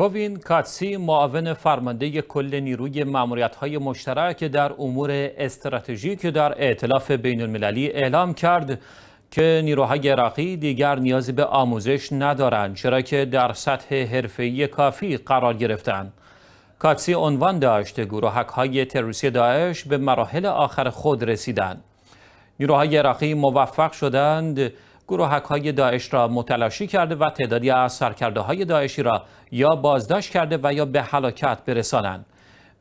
کووین کاتسی معاون فرمانده کل نیروی معمولیت های مشترک در امور استراتژیک در اعتلاف بین المللی اعلام کرد که نیروهای عراقی دیگر نیازی به آموزش ندارند چرا که در سطح حرفه‌ای کافی قرار گرفتند. کاتسی عنوان داشت گروهک های تروریستی داعش به مراحل آخر خود رسیدند. نیروهای عراقی موفق شدند گروهک های داعش را متلاشی کرده و تعدادی از سرکرده های داعشی را یا بازداشت کرده و یا به حلاکت برسانند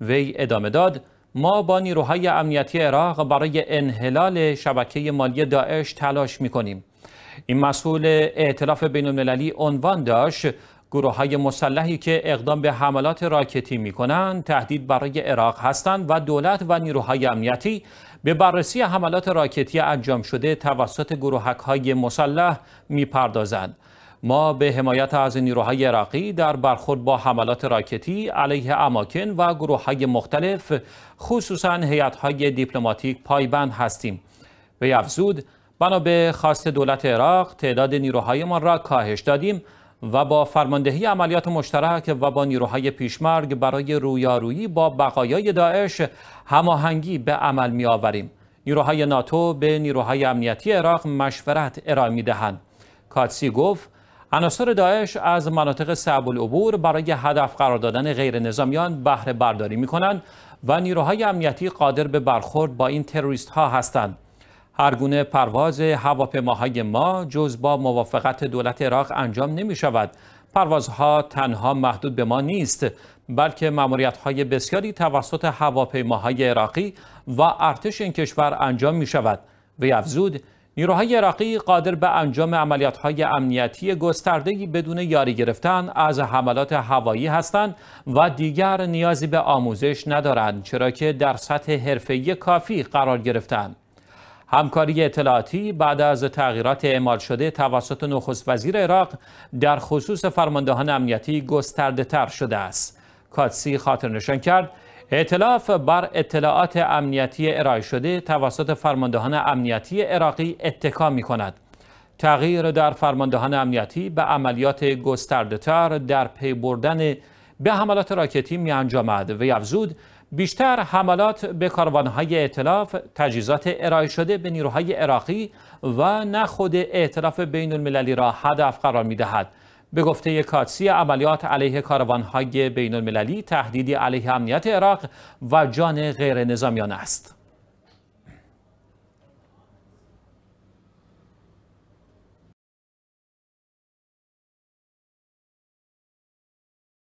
وی ادامه داد ما با نیروهای امنیتی عراق برای انحلال شبکه مالی داعش تلاش می کنیم. این مسئول اعتلاف بین المللی عنوان داشت گروه های مسلحی که اقدام به حملات راکتی می کنند تهدید برای عراق هستند و دولت و نیروهای امنیتی به بررسی حملات راکتی انجام شده توسط گروه های مسلح می پردازند. ما به حمایت از نیروهای عراقی در برخورد با حملات راکتی علیه اماکن و گروه های مختلف خصوصا هیات های دیپلماتیک پایبند هستیم. به افزود بنا به خواست دولت عراق تعداد نیروهایمان را کاهش دادیم و با فرماندهی عملیات مشترک و با نیروهای پیشمرگ برای رویارویی با بقایای داعش هماهنگی به عمل می آوریم. نیروهای ناتو به نیروهای امنیتی عراق مشورت ارائه می دهند. کاتسی گفت عناصر داعش از مناطق صعب العبور برای هدف قرار دادن غیر نظامیان بهره برداری می کنند و نیروهای امنیتی قادر به برخورد با این تروریست ها هستند. هر گونه پرواز هواپیماهای ما جز با موافقت دولت عراق انجام نمی شود. پروازها تنها محدود به ما نیست بلکه ماموریت های بسیاری توسط هواپیماهای عراقی و ارتش این کشور انجام می شود. وی افزود نیروهای عراقی قادر به انجام عملیات های امنیتی گسترده بدون یاری گرفتن از حملات هوایی هستند و دیگر نیازی به آموزش ندارند چرا که در سطح حرفه‌ای کافی قرار گرفتند. همکاری اطلاعاتی بعد از تغییرات اعمال شده توسط نخست وزیر عراق در خصوص فرماندهان امنیتی گسترده تر شده است. کادسی خاطر نشان کرد اطلاف بر اطلاعات امنیتی ارائه شده توسط فرماندهان امنیتی عراقی اتکا می کند. تغییر در فرماندهان امنیتی به عملیات گسترده تر در پی بردن به حملات راکتی می انجامد و یفزود بیشتر حملات به کاروانهای اعتلاف، تجهیزات ارائه شده به نیروهای عراقی و نه خود اعتلاف بین المللی را هدف قرار می دهد. به گفته کاتسی عملیات علیه کاروانهای بین المللی تهدیدی علیه امنیت عراق و جان غیر نظامیان است.